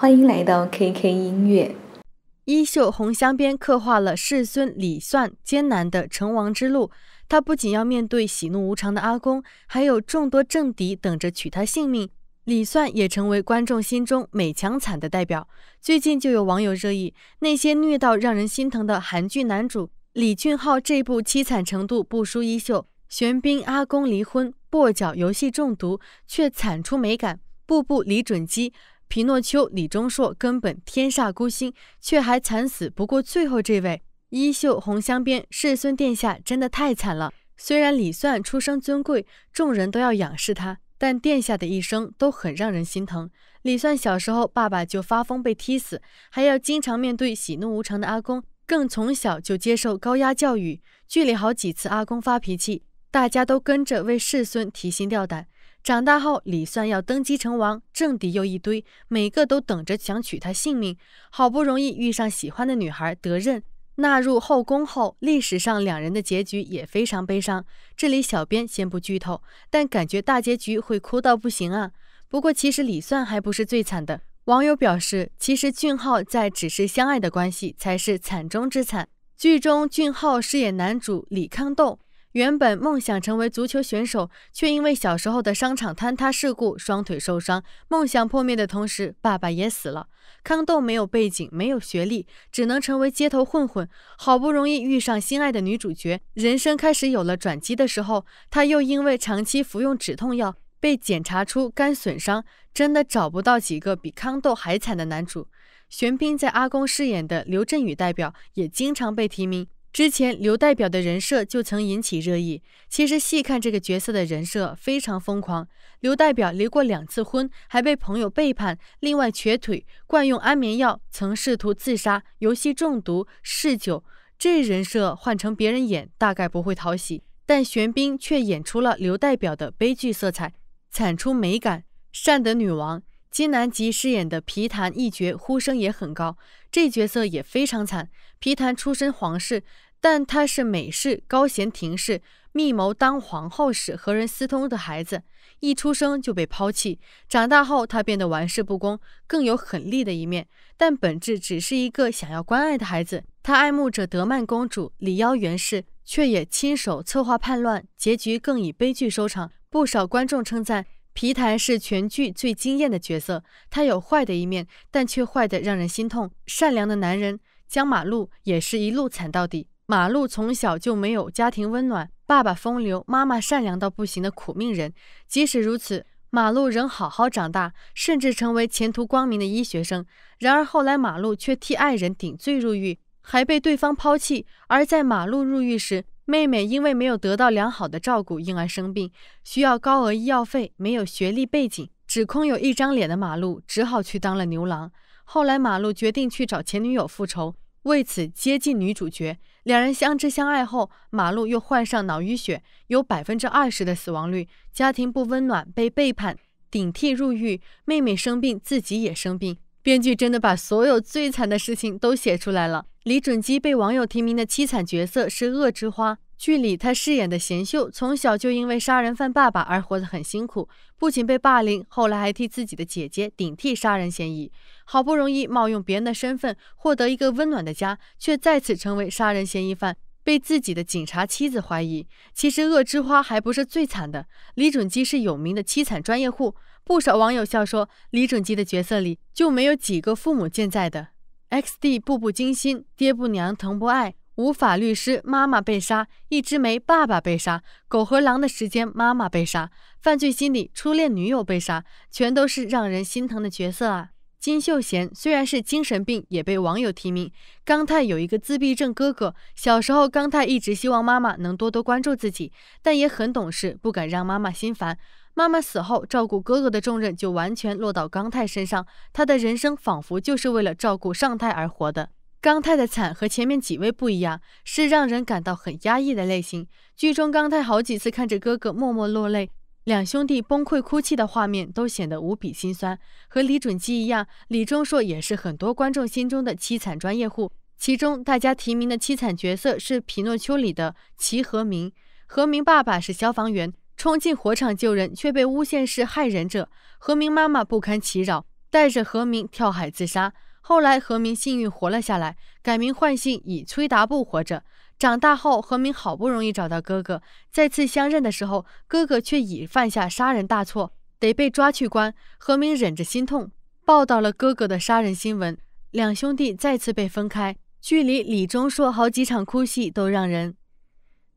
欢迎来到 KK 音乐。《衣袖红镶边》刻画了世孙李算艰难的成王之路，他不仅要面对喜怒无常的阿公，还有众多政敌等着取他性命。李算也成为观众心中美强惨的代表。最近就有网友热议那些虐到让人心疼的韩剧男主，李俊昊这部凄惨程度不输《衣袖》，玄彬阿公离婚，跛脚游戏中毒，却惨出美感。步步李准基。皮诺丘、李钟硕根本天煞孤星，却还惨死。不过最后这位衣袖红镶边世孙殿下真的太惨了。虽然李算出生尊贵，众人都要仰视他，但殿下的一生都很让人心疼。李算小时候，爸爸就发疯被踢死，还要经常面对喜怒无常的阿公，更从小就接受高压教育。剧里好几次阿公发脾气，大家都跟着为世孙提心吊胆。长大后，李算要登基成王，政敌又一堆，每个都等着想取他性命。好不容易遇上喜欢的女孩德任，纳入后宫后，历史上两人的结局也非常悲伤。这里小编先不剧透，但感觉大结局会哭到不行啊！不过其实李算还不是最惨的，网友表示，其实俊浩在只是相爱的关系才是惨中之惨。剧中俊浩饰演男主李康栋，原本梦想成为足球选手，却因为小时候的商场坍塌事故双腿受伤，梦想破灭的同时，爸爸也死了。康豆没有背景，没有学历，只能成为街头混混。好不容易遇上心爱的女主角，人生开始有了转机的时候，他又因为长期服用止痛药被检查出肝损伤。真的找不到几个比康豆还惨的男主。玄彬在阿公饰演的刘振宇代表也经常被提名。之前刘代表的人设就曾引起热议。其实细看这个角色的人设非常疯狂：刘代表离过两次婚，还被朋友背叛，另外瘸腿，惯用安眠药，曾试图自杀，游戏中毒，嗜酒。这人设换成别人演，大概不会讨喜，但玄彬却演出了刘代表的悲剧色彩，惨出美感，善得女王。金南吉饰演的皮谭一角呼声也很高，这角色也非常惨。皮谭出身皇室，但他是美式高贤廷氏密谋当皇后时和人私通的孩子，一出生就被抛弃。长大后，他变得玩世不恭，更有狠戾的一面，但本质只是一个想要关爱的孩子。他爱慕着德曼公主李妖元氏，却也亲手策划叛乱，结局更以悲剧收场。不少观众称赞。皮台是全剧最惊艳的角色，他有坏的一面，但却坏得让人心痛。善良的男人江马路也是一路惨到底。马路从小就没有家庭温暖，爸爸风流，妈妈善良到不行的苦命人。即使如此，马路仍好好长大，甚至成为前途光明的医学生。然而后来，马路却替爱人顶罪入狱，还被对方抛弃。而在马路入狱时，妹妹因为没有得到良好的照顾，因而生病，需要高额医药费。没有学历背景，只空有一张脸的马路，只好去当了牛郎。后来，马路决定去找前女友复仇，为此接近女主角。两人相知相爱后，马路又患上脑淤血，有百分之二十的死亡率。家庭不温暖，被背叛，顶替入狱，妹妹生病，自己也生病。编剧真的把所有最惨的事情都写出来了。李准基被网友提名的凄惨角色是《恶之花》剧里，他饰演的贤秀从小就因为杀人犯爸爸而活得很辛苦，不仅被霸凌，后来还替自己的姐姐顶替杀人嫌疑，好不容易冒用别人的身份获得一个温暖的家，却再次成为杀人嫌疑犯，被自己的警察妻子怀疑。其实《恶之花》还不是最惨的，李准基是有名的凄惨专业户，不少网友笑说，李准基的角色里就没有几个父母健在的。X d 步步惊心，爹不娘疼不爱；无法律师妈妈被杀，一枝梅爸爸被杀，狗和狼的时间妈妈被杀，犯罪心理初恋女友被杀，全都是让人心疼的角色啊！金秀贤虽然是精神病，也被网友提名。刚泰有一个自闭症哥哥，小时候刚泰一直希望妈妈能多多关注自己，但也很懂事，不敢让妈妈心烦。妈妈死后，照顾哥哥的重任就完全落到钢泰身上。他的人生仿佛就是为了照顾尚泰而活的。钢泰的惨和前面几位不一样，是让人感到很压抑的类型。剧中钢泰好几次看着哥哥默默落泪，两兄弟崩溃哭泣的画面都显得无比心酸。和李准基一样，李钟硕也是很多观众心中的凄惨专业户。其中大家提名的凄惨角色是《皮诺丘》里的齐和明，和明爸爸是消防员。冲进火场救人，却被诬陷是害人者。何明妈妈不堪其扰，带着何明跳海自杀。后来何明幸运活了下来，改名换姓以崔达布活着。长大后何明好不容易找到哥哥，再次相认的时候，哥哥却已犯下杀人大错，得被抓去关。何明忍着心痛报道了哥哥的杀人新闻，两兄弟再次被分开。距离李钟硕好几场哭戏都让人。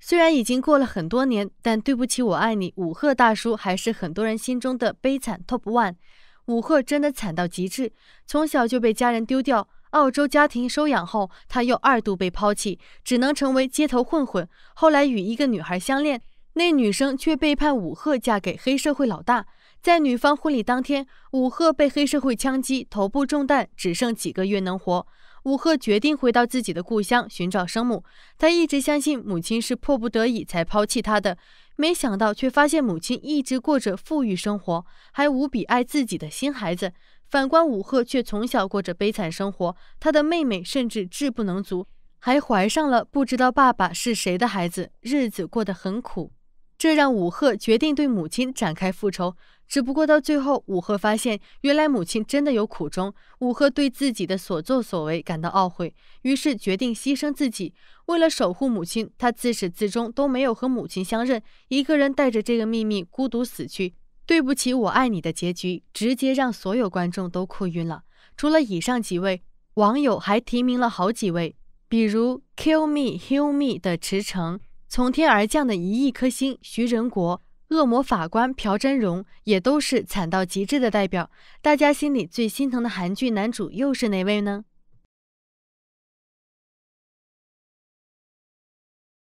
虽然已经过了很多年，但对不起，我爱你，武赫大叔还是很多人心中的悲惨 top one。武赫真的惨到极致，从小就被家人丢掉，澳洲家庭收养后，他又二度被抛弃，只能成为街头混混。后来与一个女孩相恋，那女生却背叛武赫，嫁给黑社会老大。在女方婚礼当天，武赫被黑社会枪击，头部中弹，只剩几个月能活。武赫决定回到自己的故乡寻找生母。他一直相信母亲是迫不得已才抛弃他的，没想到却发现母亲一直过着富裕生活，还无比爱自己的新孩子。反观武赫，却从小过着悲惨生活，他的妹妹甚至志不能足，还怀上了不知道爸爸是谁的孩子，日子过得很苦。这让武赫决定对母亲展开复仇。只不过到最后，武赫发现原来母亲真的有苦衷。武赫对自己的所作所为感到懊悔，于是决定牺牲自己，为了守护母亲，他自始至终都没有和母亲相认，一个人带着这个秘密孤独死去。对不起，我爱你的结局直接让所有观众都哭晕了。除了以上几位，网友还提名了好几位，比如《Kill Me Heal Me》的池承，《从天而降的一亿颗星》徐仁国。恶魔法官朴真荣也都是惨到极致的代表，大家心里最心疼的韩剧男主又是哪位呢？